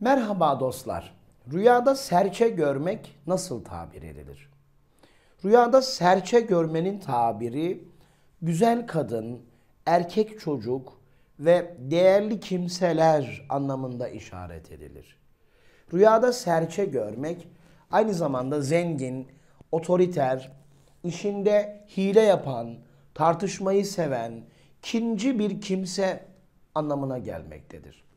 Merhaba dostlar. Rüyada serçe görmek nasıl tabir edilir? Rüyada serçe görmenin tabiri güzel kadın, erkek çocuk ve değerli kimseler anlamında işaret edilir. Rüyada serçe görmek aynı zamanda zengin, otoriter, işinde hile yapan, tartışmayı seven, kinci bir kimse anlamına gelmektedir.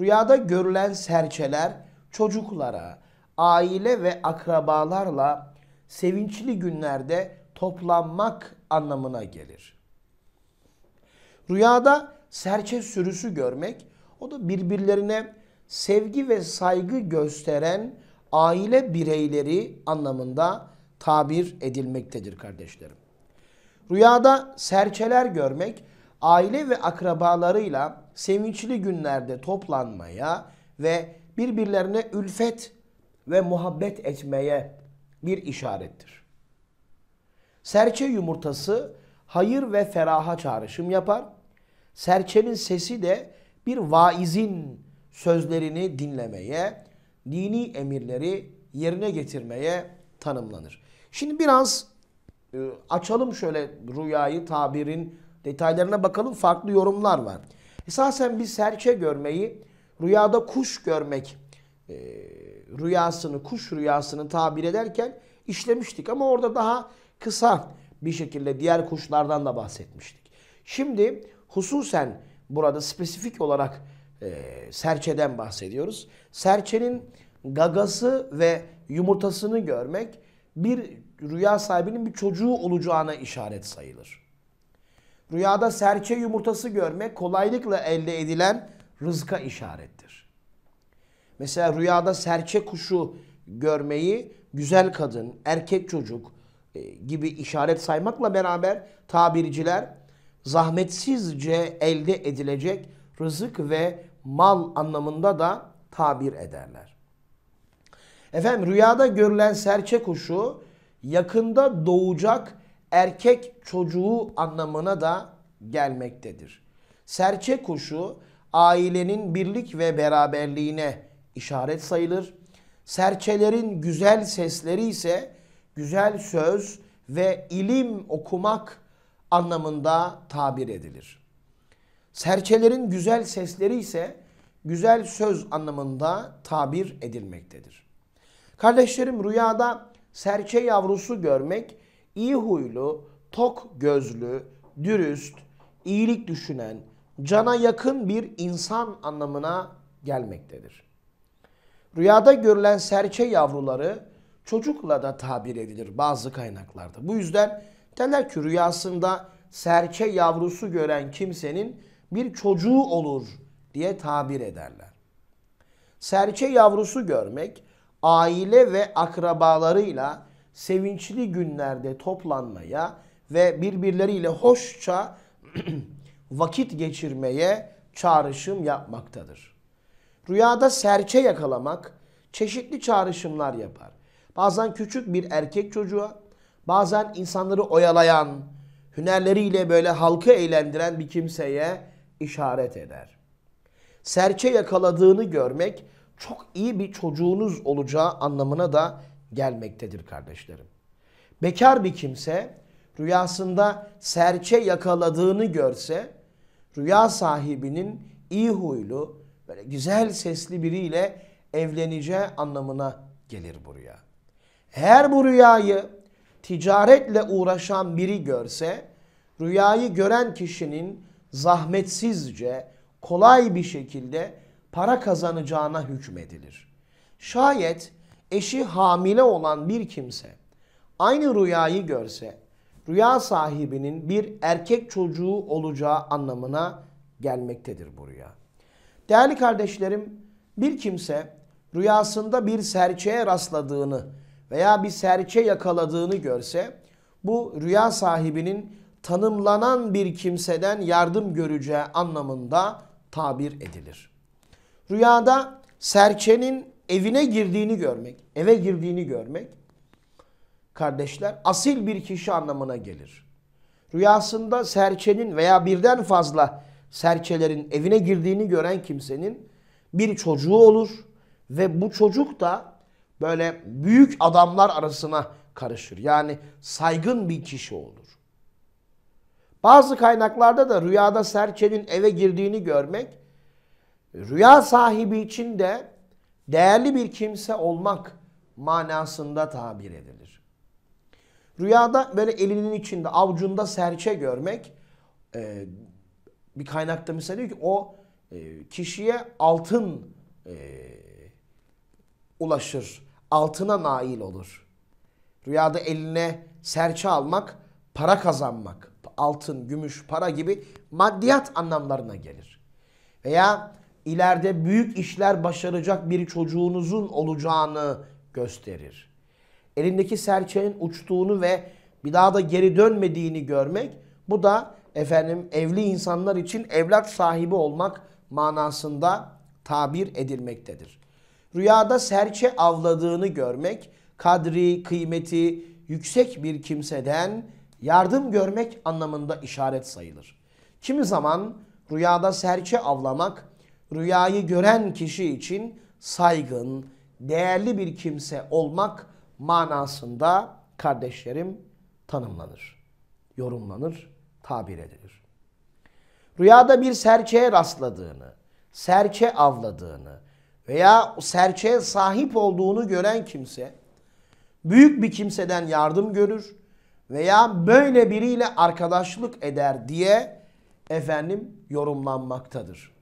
Rüyada görülen serçeler çocuklara, aile ve akrabalarla sevinçli günlerde toplanmak anlamına gelir. Rüyada serçe sürüsü görmek o da birbirlerine sevgi ve saygı gösteren aile bireyleri anlamında tabir edilmektedir kardeşlerim. Rüyada serçeler görmek aile ve akrabalarıyla sevinçli günlerde toplanmaya ve birbirlerine ülfet ve muhabbet etmeye bir işarettir. Serçe yumurtası hayır ve feraha çağrışım yapar. Serçenin sesi de bir vaizin sözlerini dinlemeye, dini emirleri yerine getirmeye tanımlanır. Şimdi biraz e, açalım şöyle rüyayı tabirin Detaylarına bakalım farklı yorumlar var. Esasen bir serçe görmeyi rüyada kuş görmek e, rüyasını, kuş rüyasını tabir ederken işlemiştik. Ama orada daha kısa bir şekilde diğer kuşlardan da bahsetmiştik. Şimdi hususen burada spesifik olarak e, serçeden bahsediyoruz. Serçenin gagası ve yumurtasını görmek bir rüya sahibinin bir çocuğu olacağına işaret sayılır. Rüyada serçe yumurtası görmek kolaylıkla elde edilen rızka işarettir. Mesela rüyada serçe kuşu görmeyi güzel kadın, erkek çocuk e, gibi işaret saymakla beraber tabirciler zahmetsizce elde edilecek rızık ve mal anlamında da tabir ederler. Efendim rüyada görülen serçe kuşu yakında doğacak erkek çocuğu anlamına da gelmektedir. Serçe kuşu ailenin birlik ve beraberliğine işaret sayılır. Serçelerin güzel sesleri ise güzel söz ve ilim okumak anlamında tabir edilir. Serçelerin güzel sesleri ise güzel söz anlamında tabir edilmektedir. Kardeşlerim rüyada serçe yavrusu görmek iyi huylu, tok gözlü, dürüst, iyilik düşünen, cana yakın bir insan anlamına gelmektedir. Rüyada görülen serçe yavruları çocukla da tabir edilir bazı kaynaklarda. Bu yüzden derler ki rüyasında serçe yavrusu gören kimsenin bir çocuğu olur diye tabir ederler. Serçe yavrusu görmek aile ve akrabalarıyla sevinçli günlerde toplanmaya ve birbirleriyle hoşça vakit geçirmeye çağrışım yapmaktadır. Rüyada serçe yakalamak çeşitli çağrışımlar yapar. Bazen küçük bir erkek çocuğa, bazen insanları oyalayan, hünerleriyle böyle halkı eğlendiren bir kimseye işaret eder. Serçe yakaladığını görmek çok iyi bir çocuğunuz olacağı anlamına da gelmektedir kardeşlerim. Bekar bir kimse rüyasında serçe yakaladığını görse rüya sahibinin iyi huylu böyle güzel sesli biriyle evleneceği anlamına gelir bu rüya. Eğer bu rüyayı ticaretle uğraşan biri görse rüyayı gören kişinin zahmetsizce kolay bir şekilde para kazanacağına hükmedilir. Şayet eşi hamile olan bir kimse aynı rüyayı görse rüya sahibinin bir erkek çocuğu olacağı anlamına gelmektedir bu rüya. Değerli kardeşlerim bir kimse rüyasında bir serçeye rastladığını veya bir serçe yakaladığını görse bu rüya sahibinin tanımlanan bir kimseden yardım göreceği anlamında tabir edilir. Rüyada serçenin evine girdiğini görmek, eve girdiğini görmek kardeşler asil bir kişi anlamına gelir. Rüyasında serçenin veya birden fazla serçelerin evine girdiğini gören kimsenin bir çocuğu olur ve bu çocuk da böyle büyük adamlar arasına karışır. Yani saygın bir kişi olur. Bazı kaynaklarda da rüyada serçenin eve girdiğini görmek rüya sahibi için de değerli bir kimse olmak manasında tabir edilir. Rüyada böyle elinin içinde, avcunda serçe görmek e, bir kaynakta mesela diyor ki o e, kişiye altın e, ulaşır, altına nail olur. Rüyada eline serçe almak, para kazanmak, altın, gümüş, para gibi maddiyat anlamlarına gelir. Veya ileride büyük işler başaracak bir çocuğunuzun olacağını gösterir. Elindeki serçenin uçtuğunu ve bir daha da geri dönmediğini görmek bu da efendim evli insanlar için evlat sahibi olmak manasında tabir edilmektedir. Rüyada serçe avladığını görmek kadri, kıymeti yüksek bir kimseden yardım görmek anlamında işaret sayılır. Kimi zaman rüyada serçe avlamak rüyayı gören kişi için saygın, değerli bir kimse olmak manasında kardeşlerim tanımlanır, yorumlanır, tabir edilir. Rüyada bir serçeye rastladığını, serçe avladığını veya serçeye sahip olduğunu gören kimse büyük bir kimseden yardım görür veya böyle biriyle arkadaşlık eder diye efendim yorumlanmaktadır.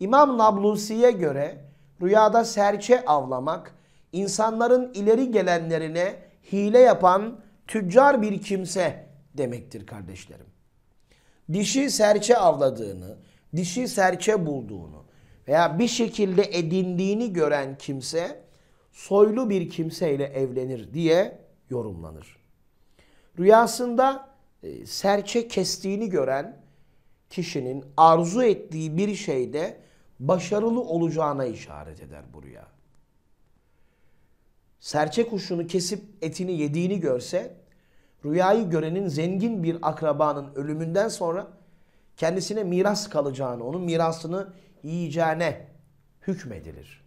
İmam Nablusi'ye göre rüyada serçe avlamak, insanların ileri gelenlerine hile yapan tüccar bir kimse demektir kardeşlerim. Dişi serçe avladığını, dişi serçe bulduğunu veya bir şekilde edindiğini gören kimse soylu bir kimseyle evlenir diye yorumlanır. Rüyasında e, serçe kestiğini gören kişinin arzu ettiği bir şeyde başarılı olacağına işaret eder bu Serçe kuşunu kesip etini yediğini görse rüyayı görenin zengin bir akrabanın ölümünden sonra kendisine miras kalacağını, onun mirasını yiyeceğine hükmedilir.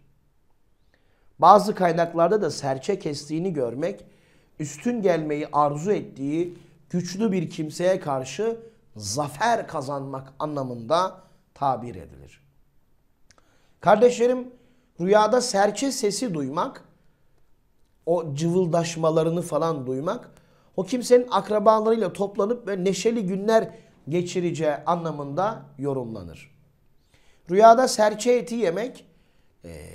Bazı kaynaklarda da serçe kestiğini görmek, üstün gelmeyi arzu ettiği güçlü bir kimseye karşı zafer kazanmak anlamında tabir edilir. Kardeşlerim rüyada serçe sesi duymak, o cıvıldaşmalarını falan duymak, o kimsenin akrabalarıyla toplanıp ve neşeli günler geçireceği anlamında yorumlanır. Rüyada serçe eti yemek, ee,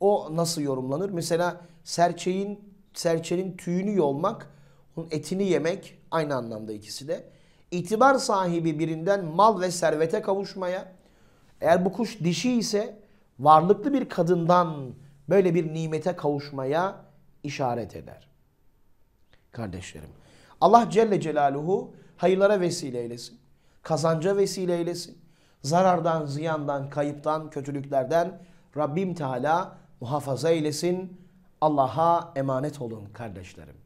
o nasıl yorumlanır? Mesela serçeğin serçenin tüyünü yolmak, onun etini yemek aynı anlamda ikisi de. İtibar sahibi birinden mal ve servete kavuşmaya, eğer bu kuş dişi ise varlıklı bir kadından böyle bir nimete kavuşmaya işaret eder. Kardeşlerim Allah Celle Celaluhu hayırlara vesile eylesin. Kazanca vesile eylesin. Zarardan, ziyandan, kayıptan, kötülüklerden Rabbim Teala muhafaza eylesin. Allah'a emanet olun kardeşlerim.